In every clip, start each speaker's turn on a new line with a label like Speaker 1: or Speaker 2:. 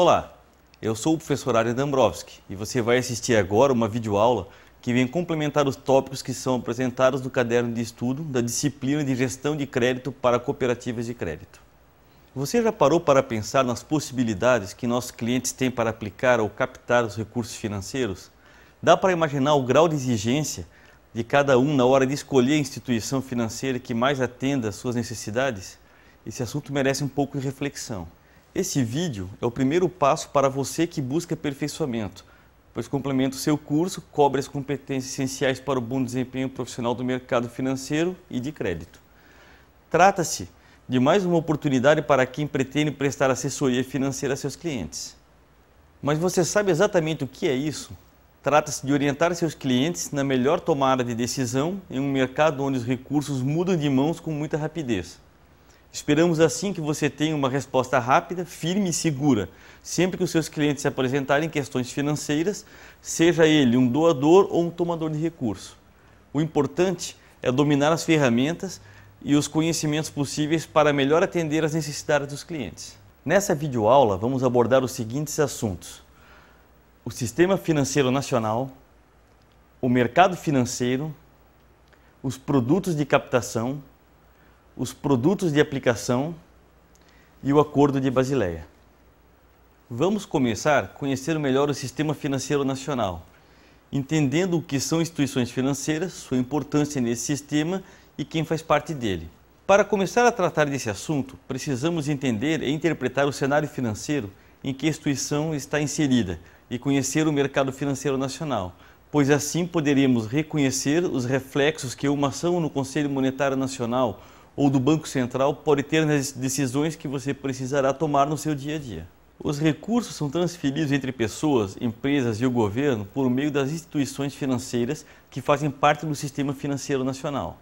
Speaker 1: Olá, eu sou o professor Ari Dambrovski e você vai assistir agora uma videoaula que vem complementar os tópicos que são apresentados no caderno de estudo da disciplina de gestão de crédito para cooperativas de crédito. Você já parou para pensar nas possibilidades que nossos clientes têm para aplicar ou captar os recursos financeiros? Dá para imaginar o grau de exigência de cada um na hora de escolher a instituição financeira que mais atenda às suas necessidades? Esse assunto merece um pouco de reflexão. Esse vídeo é o primeiro passo para você que busca aperfeiçoamento, pois complementa o seu curso, cobre as competências essenciais para o bom desempenho profissional do mercado financeiro e de crédito. Trata-se de mais uma oportunidade para quem pretende prestar assessoria financeira a seus clientes. Mas você sabe exatamente o que é isso? Trata-se de orientar seus clientes na melhor tomada de decisão em um mercado onde os recursos mudam de mãos com muita rapidez. Esperamos assim que você tenha uma resposta rápida, firme e segura, sempre que os seus clientes se apresentarem questões financeiras, seja ele um doador ou um tomador de recurso. O importante é dominar as ferramentas e os conhecimentos possíveis para melhor atender às necessidades dos clientes. Nessa videoaula, vamos abordar os seguintes assuntos: o Sistema Financeiro Nacional, o mercado financeiro, os produtos de captação, os produtos de aplicação e o Acordo de Basileia. Vamos começar a conhecer melhor o sistema financeiro nacional, entendendo o que são instituições financeiras, sua importância nesse sistema e quem faz parte dele. Para começar a tratar desse assunto, precisamos entender e interpretar o cenário financeiro em que a instituição está inserida e conhecer o mercado financeiro nacional, pois assim poderemos reconhecer os reflexos que uma ação no Conselho Monetário Nacional ou do Banco Central pode ter nas decisões que você precisará tomar no seu dia a dia. Os recursos são transferidos entre pessoas, empresas e o governo por meio das instituições financeiras que fazem parte do sistema financeiro nacional.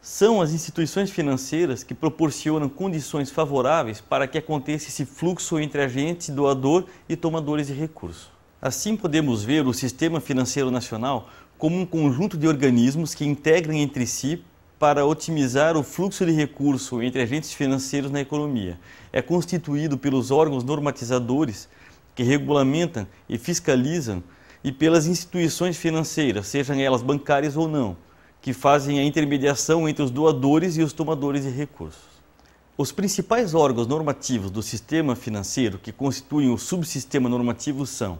Speaker 1: São as instituições financeiras que proporcionam condições favoráveis para que aconteça esse fluxo entre agentes, doador e tomadores de recursos. Assim, podemos ver o sistema financeiro nacional como um conjunto de organismos que integram entre si para otimizar o fluxo de recurso entre agentes financeiros na economia. É constituído pelos órgãos normatizadores que regulamentam e fiscalizam e pelas instituições financeiras, sejam elas bancárias ou não, que fazem a intermediação entre os doadores e os tomadores de recursos. Os principais órgãos normativos do sistema financeiro que constituem o subsistema normativo são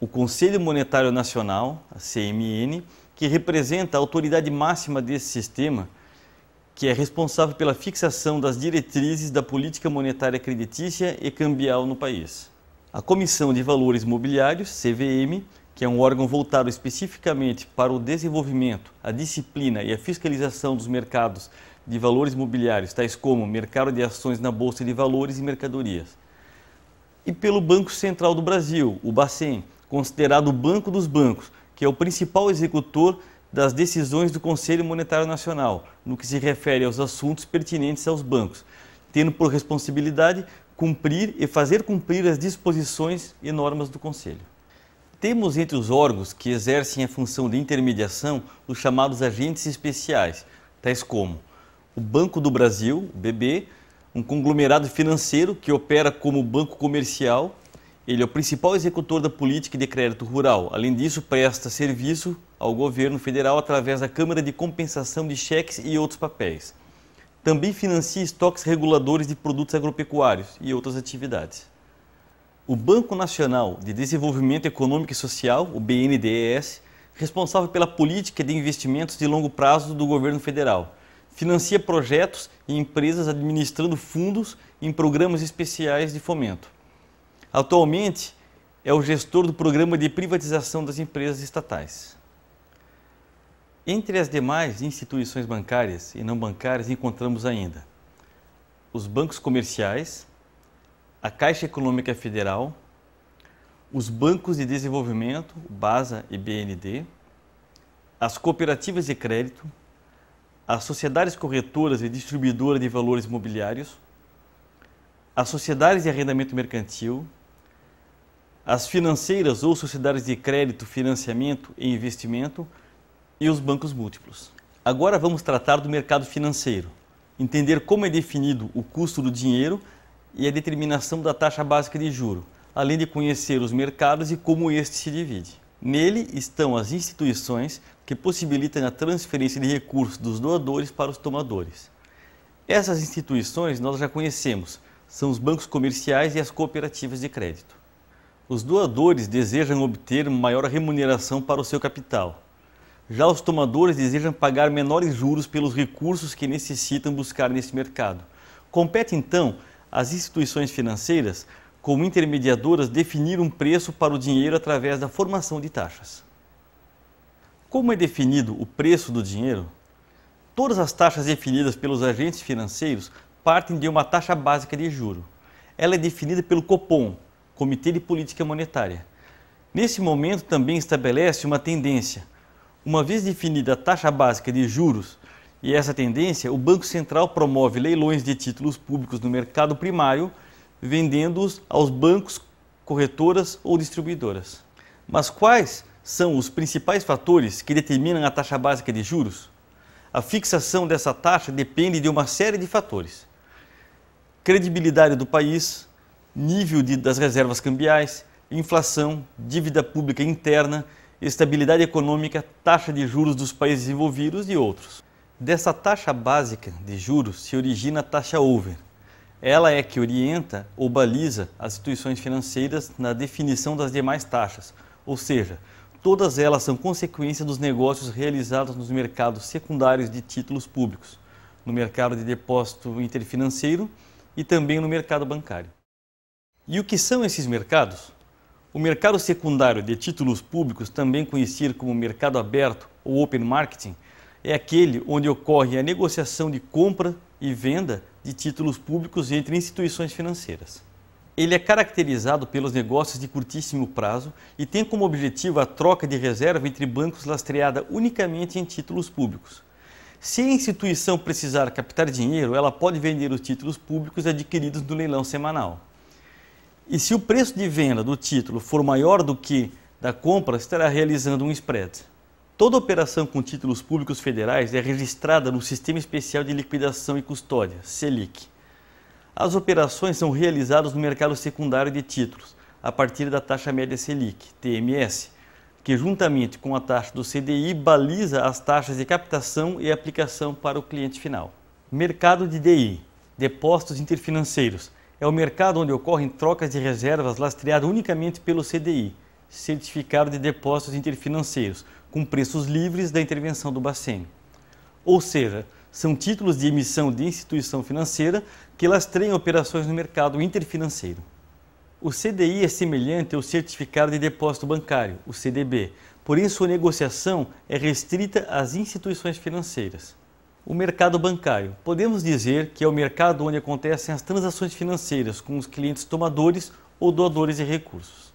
Speaker 1: o Conselho Monetário Nacional, a CMN, que representa a autoridade máxima desse sistema, que é responsável pela fixação das diretrizes da política monetária creditícia e cambial no país. A Comissão de Valores Mobiliários, CVM, que é um órgão voltado especificamente para o desenvolvimento, a disciplina e a fiscalização dos mercados de valores mobiliários, tais como mercado de ações na Bolsa de Valores e mercadorias. E pelo Banco Central do Brasil, o Bacen, considerado o banco dos bancos, que é o principal executor das decisões do Conselho Monetário Nacional, no que se refere aos assuntos pertinentes aos bancos, tendo por responsabilidade cumprir e fazer cumprir as disposições e normas do Conselho. Temos entre os órgãos que exercem a função de intermediação os chamados agentes especiais, tais como o Banco do Brasil, BB, um conglomerado financeiro que opera como banco comercial ele é o principal executor da política de crédito rural. Além disso, presta serviço ao governo federal através da Câmara de Compensação de Cheques e outros papéis. Também financia estoques reguladores de produtos agropecuários e outras atividades. O Banco Nacional de Desenvolvimento Econômico e Social, o BNDES, responsável pela política de investimentos de longo prazo do governo federal, financia projetos e empresas administrando fundos em programas especiais de fomento. Atualmente é o gestor do programa de privatização das empresas estatais. Entre as demais instituições bancárias e não bancárias encontramos ainda os bancos comerciais, a Caixa Econômica Federal, os bancos de desenvolvimento, BASA e BND, as cooperativas de crédito, as sociedades corretoras e distribuidoras de valores imobiliários, as sociedades de arrendamento mercantil, as financeiras ou sociedades de crédito, financiamento e investimento e os bancos múltiplos. Agora vamos tratar do mercado financeiro, entender como é definido o custo do dinheiro e a determinação da taxa básica de juro, além de conhecer os mercados e como este se divide. Nele estão as instituições que possibilitam a transferência de recursos dos doadores para os tomadores. Essas instituições nós já conhecemos, são os bancos comerciais e as cooperativas de crédito. Os doadores desejam obter maior remuneração para o seu capital. Já os tomadores desejam pagar menores juros pelos recursos que necessitam buscar nesse mercado. Compete então às instituições financeiras, como intermediadoras, definir um preço para o dinheiro através da formação de taxas. Como é definido o preço do dinheiro? Todas as taxas definidas pelos agentes financeiros partem de uma taxa básica de juro. Ela é definida pelo Copom, Comitê de Política Monetária. Nesse momento, também estabelece uma tendência. Uma vez definida a taxa básica de juros e essa tendência, o Banco Central promove leilões de títulos públicos no mercado primário, vendendo-os aos bancos, corretoras ou distribuidoras. Mas quais são os principais fatores que determinam a taxa básica de juros? A fixação dessa taxa depende de uma série de fatores: credibilidade do país, nível de, das reservas cambiais, inflação, dívida pública interna, estabilidade econômica, taxa de juros dos países envolvidos e outros. Dessa taxa básica de juros se origina a taxa over. Ela é que orienta ou baliza as instituições financeiras na definição das demais taxas, ou seja, todas elas são consequência dos negócios realizados nos mercados secundários de títulos públicos, no mercado de depósito interfinanceiro e também no mercado bancário. E o que são esses mercados? O mercado secundário de títulos públicos, também conhecido como mercado aberto ou open marketing, é aquele onde ocorre a negociação de compra e venda de títulos públicos entre instituições financeiras. Ele é caracterizado pelos negócios de curtíssimo prazo e tem como objetivo a troca de reserva entre bancos lastreada unicamente em títulos públicos. Se a instituição precisar captar dinheiro, ela pode vender os títulos públicos adquiridos no leilão semanal. E se o preço de venda do título for maior do que da compra, estará realizando um spread. Toda operação com títulos públicos federais é registrada no Sistema Especial de Liquidação e Custódia, SELIC. As operações são realizadas no mercado secundário de títulos, a partir da taxa média Selic, TMS, que juntamente com a taxa do CDI baliza as taxas de captação e aplicação para o cliente final. Mercado de DI, depósitos interfinanceiros, é o mercado onde ocorrem trocas de reservas lastreadas unicamente pelo CDI, Certificado de Depósitos Interfinanceiros, com preços livres da intervenção do Bacen. Ou seja, são títulos de emissão de instituição financeira que lastreiam operações no mercado interfinanceiro. O CDI é semelhante ao Certificado de Depósito Bancário, o CDB, porém sua negociação é restrita às instituições financeiras. O mercado bancário. Podemos dizer que é o mercado onde acontecem as transações financeiras com os clientes tomadores ou doadores de recursos.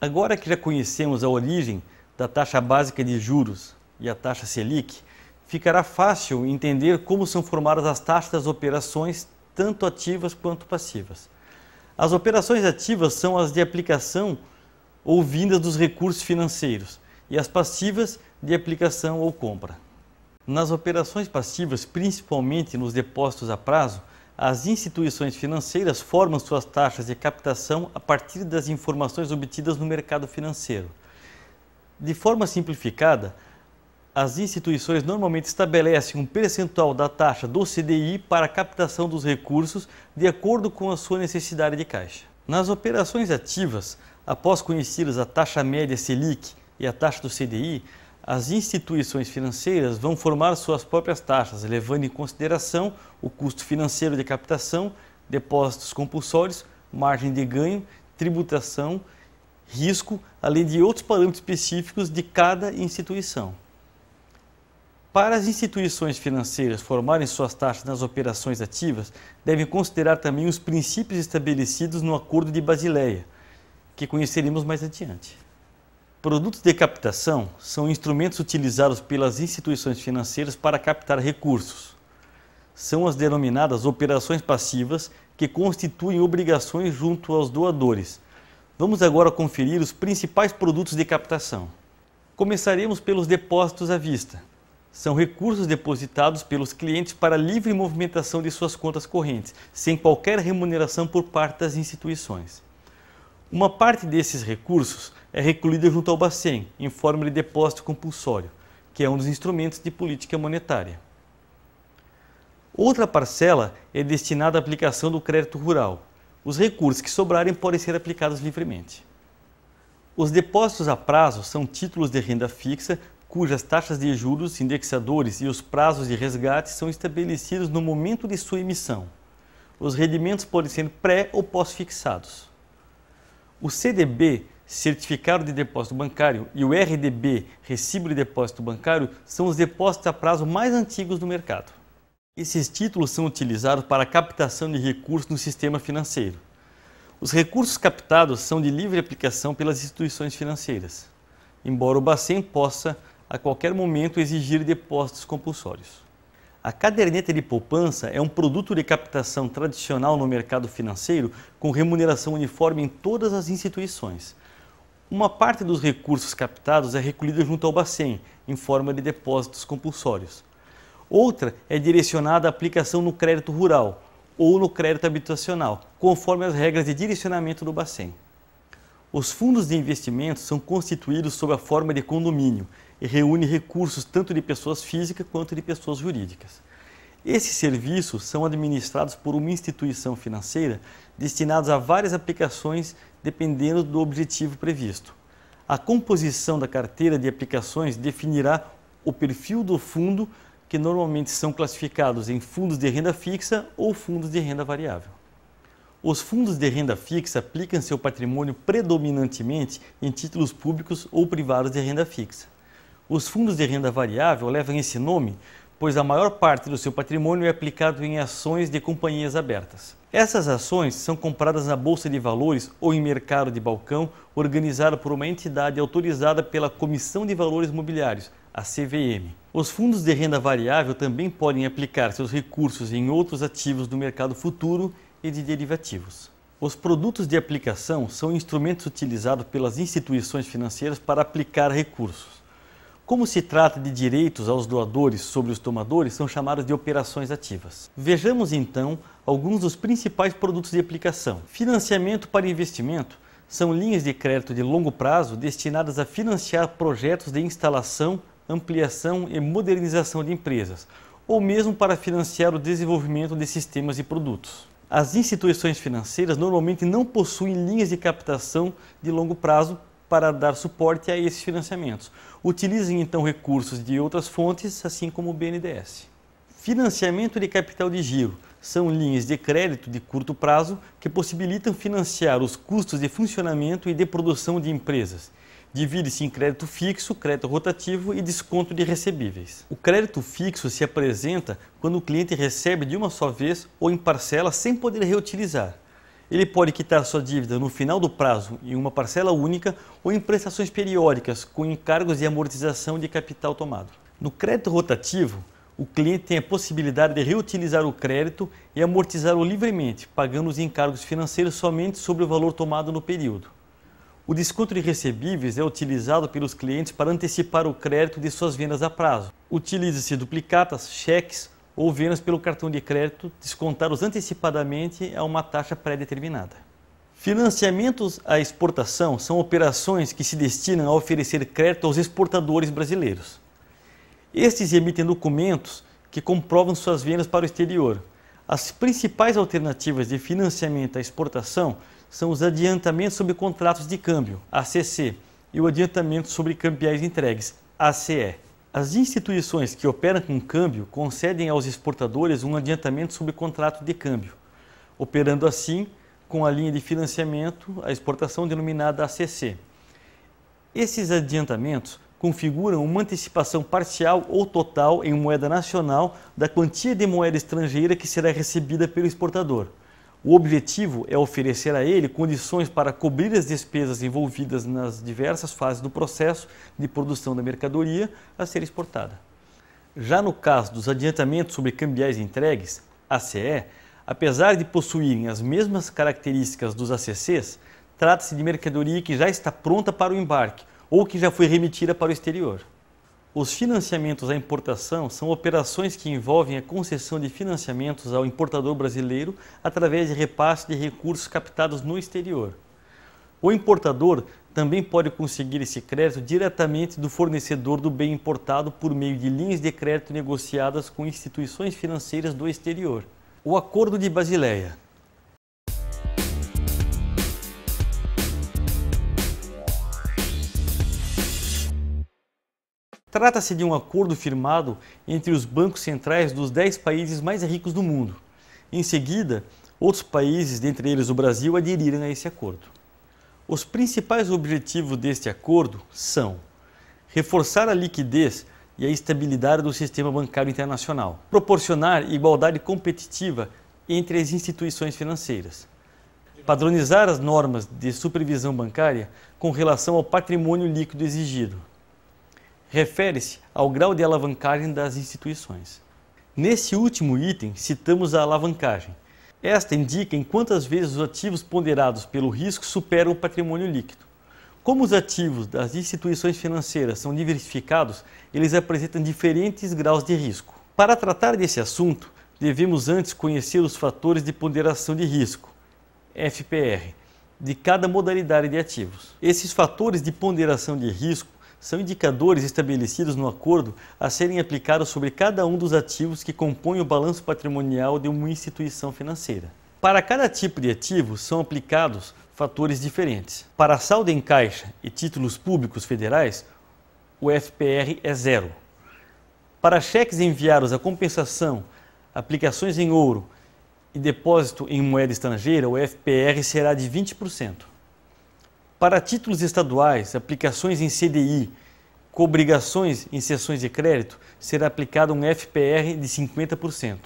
Speaker 1: Agora que já conhecemos a origem da taxa básica de juros e a taxa Selic, ficará fácil entender como são formadas as taxas das operações, tanto ativas quanto passivas. As operações ativas são as de aplicação ou vindas dos recursos financeiros e as passivas de aplicação ou compra. Nas operações passivas, principalmente nos depósitos a prazo, as instituições financeiras formam suas taxas de captação a partir das informações obtidas no mercado financeiro. De forma simplificada, as instituições normalmente estabelecem um percentual da taxa do CDI para a captação dos recursos de acordo com a sua necessidade de caixa. Nas operações ativas, após conhecidas a taxa média Selic e a taxa do CDI, as instituições financeiras vão formar suas próprias taxas, levando em consideração o custo financeiro de captação, depósitos compulsórios, margem de ganho, tributação, risco, além de outros parâmetros específicos de cada instituição. Para as instituições financeiras formarem suas taxas nas operações ativas, devem considerar também os princípios estabelecidos no Acordo de Basileia, que conheceremos mais adiante. Produtos de captação são instrumentos utilizados pelas instituições financeiras para captar recursos. São as denominadas operações passivas que constituem obrigações junto aos doadores. Vamos agora conferir os principais produtos de captação. Começaremos pelos depósitos à vista. São recursos depositados pelos clientes para livre movimentação de suas contas correntes, sem qualquer remuneração por parte das instituições. Uma parte desses recursos é recolhida junto ao Bacen, em forma de depósito compulsório, que é um dos instrumentos de política monetária. Outra parcela é destinada à aplicação do crédito rural. Os recursos que sobrarem podem ser aplicados livremente. Os depósitos a prazo são títulos de renda fixa cujas taxas de juros, indexadores e os prazos de resgate são estabelecidos no momento de sua emissão. Os rendimentos podem ser pré ou pós-fixados. O CDB, Certificado de Depósito Bancário, e o RDB, Recibo de Depósito Bancário, são os depósitos a prazo mais antigos do mercado. Esses títulos são utilizados para a captação de recursos no sistema financeiro. Os recursos captados são de livre aplicação pelas instituições financeiras, embora o Bacen possa, a qualquer momento, exigir depósitos compulsórios. A caderneta de poupança é um produto de captação tradicional no mercado financeiro com remuneração uniforme em todas as instituições. Uma parte dos recursos captados é recolhida junto ao Bacen, em forma de depósitos compulsórios. Outra é direcionada à aplicação no crédito rural ou no crédito habitacional, conforme as regras de direcionamento do Bacen. Os fundos de investimento são constituídos sob a forma de condomínio reúne recursos tanto de pessoas físicas quanto de pessoas jurídicas. Esses serviços são administrados por uma instituição financeira destinados a várias aplicações dependendo do objetivo previsto. A composição da carteira de aplicações definirá o perfil do fundo, que normalmente são classificados em fundos de renda fixa ou fundos de renda variável. Os fundos de renda fixa aplicam seu patrimônio predominantemente em títulos públicos ou privados de renda fixa. Os fundos de renda variável levam esse nome, pois a maior parte do seu patrimônio é aplicado em ações de companhias abertas. Essas ações são compradas na bolsa de valores ou em mercado de balcão organizado por uma entidade autorizada pela Comissão de Valores Mobiliários, a CVM. Os fundos de renda variável também podem aplicar seus recursos em outros ativos do mercado futuro e de derivativos. Os produtos de aplicação são instrumentos utilizados pelas instituições financeiras para aplicar recursos. Como se trata de direitos aos doadores sobre os tomadores, são chamadas de operações ativas. Vejamos então alguns dos principais produtos de aplicação. Financiamento para investimento são linhas de crédito de longo prazo destinadas a financiar projetos de instalação, ampliação e modernização de empresas, ou mesmo para financiar o desenvolvimento de sistemas e produtos. As instituições financeiras normalmente não possuem linhas de captação de longo prazo para dar suporte a esses financiamentos. Utilizem então recursos de outras fontes, assim como o BNDES. Financiamento de capital de giro são linhas de crédito de curto prazo que possibilitam financiar os custos de funcionamento e de produção de empresas. Divide-se em crédito fixo, crédito rotativo e desconto de recebíveis. O crédito fixo se apresenta quando o cliente recebe de uma só vez ou em parcela sem poder reutilizar. Ele pode quitar sua dívida no final do prazo em uma parcela única ou em prestações periódicas com encargos e amortização de capital tomado. No crédito rotativo, o cliente tem a possibilidade de reutilizar o crédito e amortizá-lo livremente, pagando os encargos financeiros somente sobre o valor tomado no período. O desconto de recebíveis é utilizado pelos clientes para antecipar o crédito de suas vendas a prazo. Utiliza-se duplicatas, cheques ou vendas pelo cartão de crédito descontados antecipadamente a é uma taxa pré-determinada. Financiamentos à exportação são operações que se destinam a oferecer crédito aos exportadores brasileiros. Estes emitem documentos que comprovam suas vendas para o exterior. As principais alternativas de financiamento à exportação são os adiantamentos sobre contratos de câmbio, ACC, e o adiantamento sobre cambiais entregues, ACE. As instituições que operam com câmbio concedem aos exportadores um adiantamento sob contrato de câmbio, operando assim com a linha de financiamento à exportação denominada ACC. Esses adiantamentos configuram uma antecipação parcial ou total em moeda nacional da quantia de moeda estrangeira que será recebida pelo exportador. O objetivo é oferecer a ele condições para cobrir as despesas envolvidas nas diversas fases do processo de produção da mercadoria a ser exportada. Já no caso dos adiantamentos sobre cambiais entregues, ACE, apesar de possuírem as mesmas características dos ACCs, trata-se de mercadoria que já está pronta para o embarque ou que já foi remitida para o exterior. Os financiamentos à importação são operações que envolvem a concessão de financiamentos ao importador brasileiro através de repasse de recursos captados no exterior. O importador também pode conseguir esse crédito diretamente do fornecedor do bem importado por meio de linhas de crédito negociadas com instituições financeiras do exterior. O Acordo de Basileia Trata-se de um acordo firmado entre os bancos centrais dos 10 países mais ricos do mundo. Em seguida, outros países, dentre eles o Brasil, aderiram a esse acordo. Os principais objetivos deste acordo são reforçar a liquidez e a estabilidade do sistema bancário internacional, proporcionar igualdade competitiva entre as instituições financeiras, padronizar as normas de supervisão bancária com relação ao patrimônio líquido exigido refere-se ao grau de alavancagem das instituições. Nesse último item, citamos a alavancagem. Esta indica em quantas vezes os ativos ponderados pelo risco superam o patrimônio líquido. Como os ativos das instituições financeiras são diversificados, eles apresentam diferentes graus de risco. Para tratar desse assunto, devemos antes conhecer os fatores de ponderação de risco, FPR, de cada modalidade de ativos. Esses fatores de ponderação de risco são indicadores estabelecidos no acordo a serem aplicados sobre cada um dos ativos que compõem o balanço patrimonial de uma instituição financeira. Para cada tipo de ativo são aplicados fatores diferentes. Para saldo em caixa e títulos públicos federais, o FPR é zero. Para cheques enviados à compensação, aplicações em ouro e depósito em moeda estrangeira, o FPR será de 20%. Para títulos estaduais, aplicações em CDI, cobrigações em sessões de crédito, será aplicado um FPR de 50%.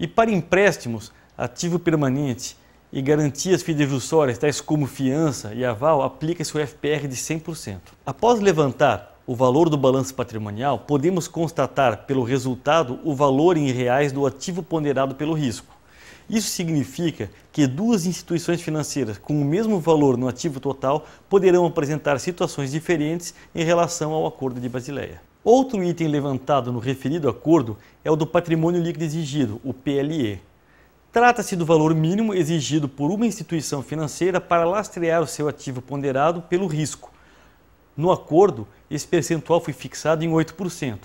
Speaker 1: E para empréstimos, ativo permanente e garantias fidejussórias, tais como fiança e aval, aplica-se o FPR de 100%. Após levantar o valor do balanço patrimonial, podemos constatar pelo resultado o valor em reais do ativo ponderado pelo risco. Isso significa que duas instituições financeiras com o mesmo valor no ativo total poderão apresentar situações diferentes em relação ao Acordo de Basileia. Outro item levantado no referido acordo é o do patrimônio líquido exigido, o PLE. Trata-se do valor mínimo exigido por uma instituição financeira para lastrear o seu ativo ponderado pelo risco. No acordo, esse percentual foi fixado em 8%.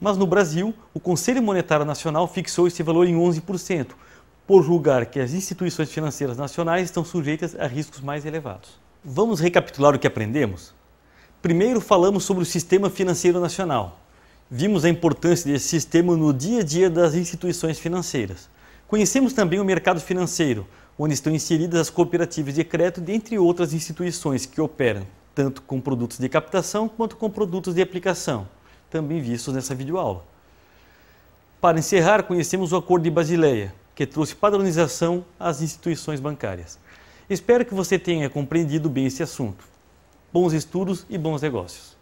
Speaker 1: Mas no Brasil, o Conselho Monetário Nacional fixou esse valor em 11%, por julgar que as instituições financeiras nacionais estão sujeitas a riscos mais elevados. Vamos recapitular o que aprendemos? Primeiro, falamos sobre o sistema financeiro nacional. Vimos a importância desse sistema no dia a dia das instituições financeiras. Conhecemos também o mercado financeiro, onde estão inseridas as cooperativas de crédito, dentre outras instituições que operam tanto com produtos de captação quanto com produtos de aplicação, também vistos nessa videoaula. Para encerrar, conhecemos o Acordo de Basileia, que trouxe padronização às instituições bancárias. Espero que você tenha compreendido bem esse assunto. Bons estudos e bons negócios!